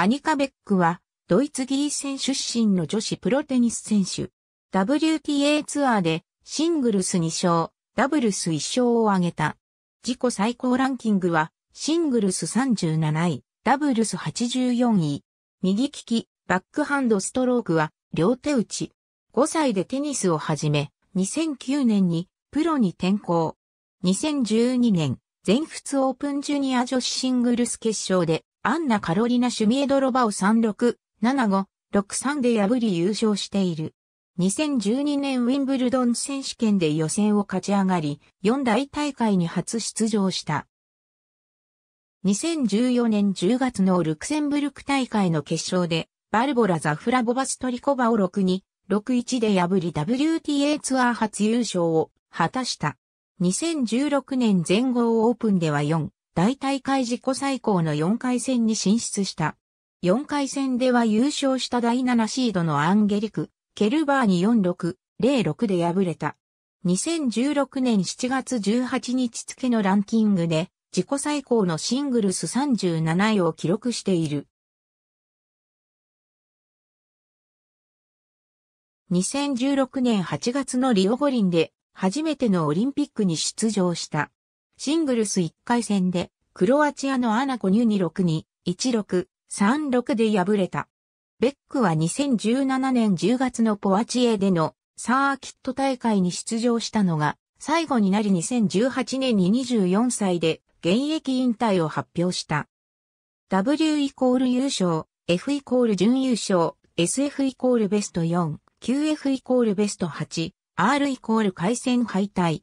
アニカ・ベックは、ドイツ・ギーセン出身の女子プロテニス選手。WTA ツアーで、シングルス2勝、ダブルス1勝を挙げた。自己最高ランキングは、シングルス37位、ダブルス84位。右利き、バックハンドストロークは、両手打ち。5歳でテニスを始め、2009年に、プロに転向。2012年、全仏オープンジュニア女子シングルス決勝で、アンナ・カロリナ・シュミエドロバを36、75、63で破り優勝している。2012年ウィンブルドン選手権で予選を勝ち上がり、4大大会に初出場した。2014年10月のルクセンブルク大会の決勝で、バルボラ・ザフラボバストリコバを6-2、6-1で破り WTA ツアー初優勝を果たした。2016年全豪オープンでは4、大大会自己最高の4回戦に進出した。4回戦では優勝した第7シードのアンゲリク、ケルバーに46、06で敗れた。2016年7月18日付のランキングで自己最高のシングルス37位を記録している。2016年8月のリオ五輪で初めてのオリンピックに出場した。シングルス1回戦で、クロアチアのアナコニュニ6 2 16、36で敗れた。ベックは2017年10月のポアチエでのサーキット大会に出場したのが最後になり2018年に24歳で現役引退を発表した。W イコール優勝、F イコール準優勝、SF イコールベスト4、QF イコールベスト8、R イコール回戦敗退、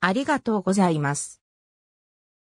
ありがとうございます。